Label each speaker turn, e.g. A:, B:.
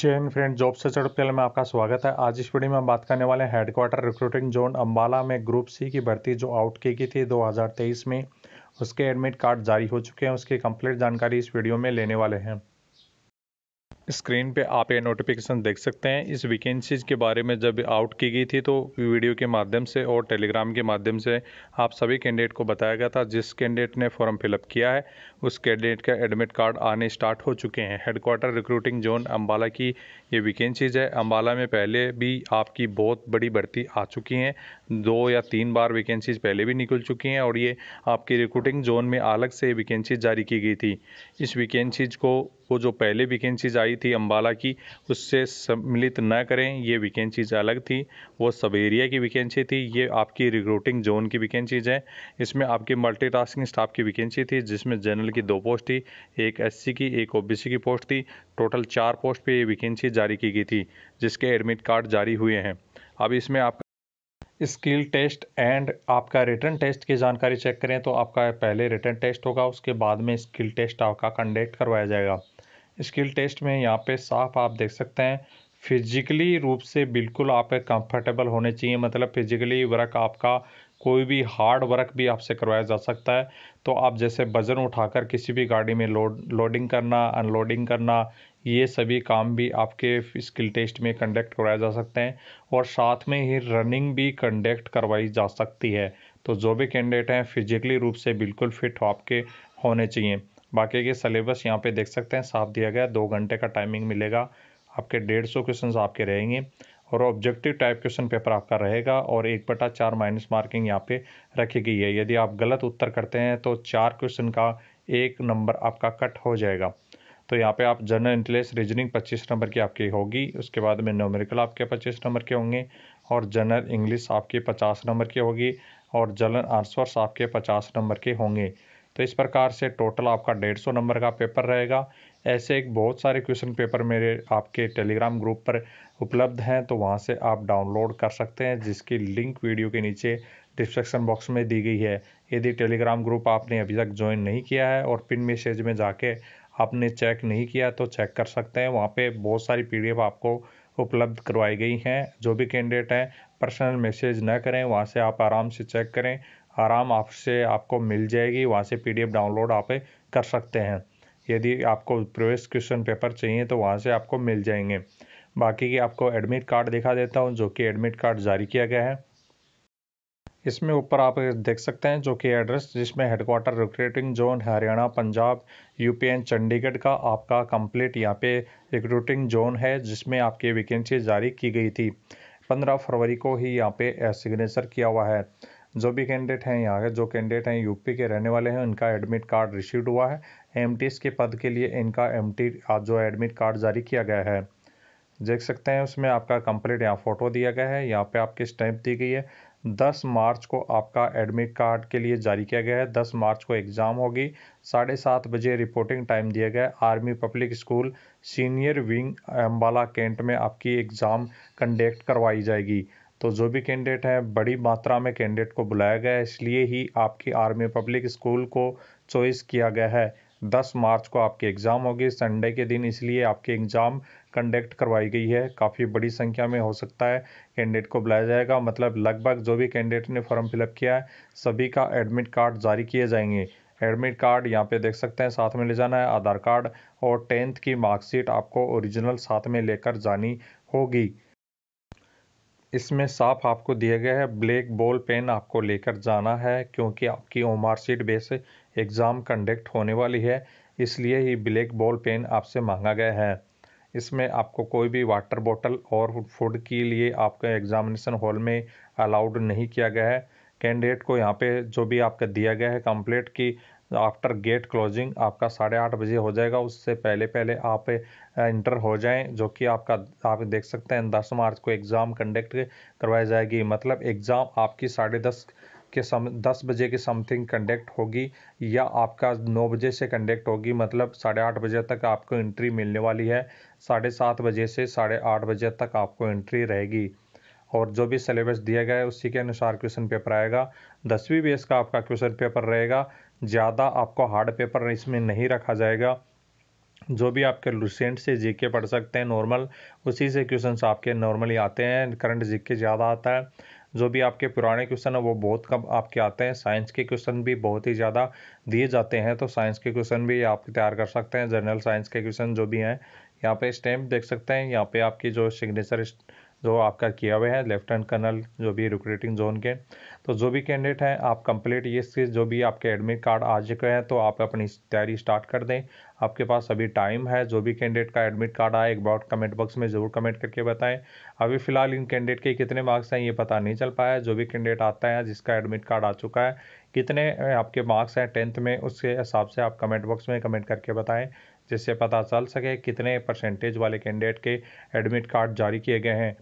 A: Jain friend job से चढ़ पहले में आपका स्वागत है आज इस वीडियो में हम बात करने वाले हैं हेडक्वार्टर रिक्रूटिंग जोन अंबाला में ग्रुप सी की भर्ती जो आउट की गई थी 2023 में उसके एडमिट कार्ड जारी हो चुके हैं उसकी कंप्लीट जानकारी इस वीडियो में लेने वाले हैं स्क्रीन पे आप ये नोटिफिकेशन देख सकते हैं इस वैकेंसीज के बारे में जब आउट की गई थी तो वीडियो के माध्यम से और टेलीग्राम के माध्यम से आप सभी कैंडिडेट को बताया गया था जिस कैंडिडेट ने फॉर्म फिलअप किया है उस कैंडिडेट का एडमिट कार्ड आने स्टार्ट हो चुके हैं हेडक्वार्टर रिक्रूटिंग जोन अम्बाला की ये वैकेंसीज है अम्बाला में पहले भी आपकी बहुत बड़ी भर्ती आ चुकी हैं दो या तीन बार वैकेंसीज पहले भी निकल चुकी हैं और ये आपकी रिक्रूटिंग जोन में अलग से वैकेंसी जारी की गई थी इस वैकेंसीज को को जो पहले वैकेंसीज आई थी अम्बाला की उससे सम्मिलित न करें ये वैकेंसीज अलग थी वो सब एरिया की वैकेंसी थी ये आपकी रिक्रूटिंग जोन की वैकेंसीज है इसमें आपकी मल्टीटास्किंग स्टाफ की वैकेंसी थी जिसमें जनरल की दो पोस्ट थी एक एस की एक ओ की पोस्ट थी टोटल चार पोस्ट पर ये वैकेंसी जारी की गई थी जिसके एडमिट कार्ड जारी हुए हैं अब इसमें आप स्किल टेस्ट एंड आपका रिटर्न टेस्ट की जानकारी चेक करें तो आपका पहले रिटर्न टेस्ट होगा उसके बाद में स्किल टेस्ट आपका कंडक्ट करवाया जाएगा स्किल टेस्ट में यहाँ पे साफ आप देख सकते हैं फिजिकली रूप से बिल्कुल आप कंफर्टेबल होने चाहिए मतलब फिजिकली वर्क आपका कोई भी हार्ड वर्क भी आपसे करवाया जा सकता है तो आप जैसे वजन उठाकर किसी भी गाड़ी में लोड लोडिंग करना अनलोडिंग करना ये सभी काम भी आपके स्किल टेस्ट में कंडक्ट करवाए जा सकते हैं और साथ में ही रनिंग भी कंडक्ट करवाई जा सकती है तो जो भी कैंडिडेट हैं फिजिकली रूप से बिल्कुल फिट आपके होने चाहिए बाकी के सिलेबस यहाँ पे देख सकते हैं साफ दिया गया दो घंटे का टाइमिंग मिलेगा आपके डेढ़ सौ क्वेश्चन आपके रहेंगे और ऑब्जेक्टिव टाइप क्वेश्चन पेपर आपका रहेगा और एक बटा चार माइनस मार्किंग यहाँ पे रखी गई है यदि आप गलत उत्तर करते हैं तो चार क्वेश्चन का एक नंबर आपका कट हो जाएगा तो यहाँ पे आप जनरल इंटेलिजेंस रीजनिंग पच्चीस नंबर की आपकी होगी उसके बाद में न्यूमेरिकल आपके पच्चीस नंबर के होंगे और जनरल इंग्लिश आपके पचास नंबर की होगी और जनरल आर्सवर्स आपके पचास नंबर के होंगे तो इस प्रकार से टोटल आपका डेढ़ सौ नंबर का पेपर रहेगा ऐसे एक बहुत सारे क्वेश्चन पेपर मेरे आपके टेलीग्राम ग्रुप पर उपलब्ध हैं तो वहाँ से आप डाउनलोड कर सकते हैं जिसकी लिंक वीडियो के नीचे डिस्क्रिप्शन बॉक्स में दी गई है यदि टेलीग्राम ग्रुप आपने अभी तक ज्वाइन नहीं किया है और पिन मैसेज में जाके आपने चेक नहीं किया तो चेक कर सकते हैं वहाँ पे बहुत सारी पीडीएफ आपको उपलब्ध करवाई गई हैं जो भी कैंडिडेट हैं पर्सनल मैसेज ना करें वहाँ से आप आराम से चेक करें आराम आपसे आपको मिल जाएगी वहाँ से पी डाउनलोड आप कर सकते हैं यदि आपको प्रवेश क्वेश्चन पेपर चाहिए तो वहाँ से आपको मिल जाएंगे बाकी की आपको एडमिट कार्ड दिखा देता हूँ जो कि एडमिट कार्ड जारी किया गया है इसमें ऊपर आप देख सकते हैं जो कि एड्रेस जिसमें headquarter recruiting zone Haryana Punjab UP and Chandigarh का आपका कंप्लीट यहाँ पे रिक्रूटिंग जोन है जिसमें आपकी वैकेंसी जारी की गई थी पंद्रह फरवरी को ही यहाँ पे सिग्नेचर किया हुआ है जो भी कैंडिडेट हैं यहाँ के जो कैंडिडेट हैं यूपी के रहने वाले हैं उनका एडमिट कार्ड रिसीव हुआ है एम के पद के लिए इनका एम आज जो एडमिट कार्ड जारी किया गया है देख सकते हैं उसमें आपका कंप्लीट यहाँ फ़ोटो दिया गया है यहाँ पे आपकी स्टैंप दी गई है 10 मार्च को आपका एडमिट कार्ड के लिए जारी किया गया है 10 मार्च को एग्ज़ाम होगी साढ़े सात बजे रिपोर्टिंग टाइम दिया गया है army public school senior wing Ambala cantt में आपकी एग्ज़ाम कंडक्ट करवाई जाएगी तो जो भी कैंडिडेट हैं बड़ी मात्रा में कैंडिडेट को बुलाया गया है इसलिए ही आपकी आर्मी पब्लिक स्कूल को चॉइस किया गया है 10 मार्च को आपकी एग्ज़ाम होगी संडे के दिन इसलिए आपकी एग्ज़ाम कंडक्ट करवाई गई है काफ़ी बड़ी संख्या में हो सकता है कैंडिडेट को बुलाया जाएगा मतलब लगभग जो भी कैंडिडेट ने फॉर्म फिलअप किया है सभी का एडमिट कार्ड जारी किए जाएंगे एडमिट कार्ड यहाँ पे देख सकते हैं साथ में ले जाना है आधार कार्ड और टेंथ की मार्कशीट आपको ओरिजिनल साथ में लेकर जानी होगी इसमें साफ आपको दिया गया है ब्लैक बॉल पेन आपको लेकर जाना है क्योंकि आपकी OMR sheet base exam conduct होने वाली है इसलिए ही ब्लैक बॉल पेन आपसे मांगा गया है इसमें आपको कोई भी वाटर बॉटल और फूड के लिए आपके एग्ज़ामिनेशन हॉल में अलाउड नहीं किया गया है कैंडिडेट को यहाँ पे जो भी आपका दिया गया है कंप्लीट की आफ्टर गेट क्लोजिंग आपका साढ़े आठ बजे हो जाएगा उससे पहले पहले आप इंटर हो जाएं जो कि आपका आप देख सकते हैं दस मार्च को एग्ज़ाम कंडक्ट करवाई जाएगी मतलब एग्ज़ाम आपकी साढ़े दस के सम दस बजे के समथिंग कंडक्ट होगी या आपका नौ बजे से कंडक्ट होगी मतलब साढ़े आठ बजे तक आपको एंट्री मिलने वाली है साढ़े सात बजे से साढ़े आठ बजे तक आपको एंट्री रहेगी और जो भी सिलेबस दिया गया है उसी के अनुसार क्वेश्चन पेपर आएगा दसवीं बेस का आपका क्वेश्चन पेपर रहेगा ज़्यादा आपको हार्ड पेपर इसमें नहीं रखा जाएगा जो भी आपके लुसेंट से जीके पढ़ सकते हैं नॉर्मल उसी से क्वेश्चन आपके नॉर्मली आते हैं करंट जीके ज़्यादा आता है जो भी आपके पुराने क्वेश्चन हैं वो बहुत कम आपके आते हैं साइंस के क्वेश्चन भी बहुत ही ज़्यादा दिए जाते हैं तो साइंस के क्वेश्चन भी आप तैयार कर सकते हैं जनरल साइंस के क्वेश्चन जो भी हैं यहाँ पे स्टैम्प देख सकते हैं यहाँ पे आपकी जो सिग्नेचर जो आपका किया हुआ है लेफ्टिनेंट कर्नल जो भी रिक्रूटिंग जोन के तो जो भी कैंडिडेट हैं आप कंप्लीट ये चीज़ जो भी आपके एडमिट कार्ड आ चुके हैं तो आप अपनी तैयारी स्टार्ट कर दें आपके पास अभी टाइम है जो भी कैंडिडेट का एडमिट कार्ड आए एक बार कमेंट बॉक्स में ज़रूर कमेंट करके बताएं अभी फ़िलहाल इन कैंडिडेट के कितने मार्क्स हैं ये पता नहीं चल पाया जो भी कैंडिडेट आता है जिसका एडमिट कार्ड आ चुका है कितने आपके मार्क्स हैं टेंथ में उसके हिसाब से आप कमेंट बॉक्स में कमेंट करके बताएँ जिससे पता चल सके कितने परसेंटेज वाले कैंडिडेट के एडमिट कार्ड जारी किए गए हैं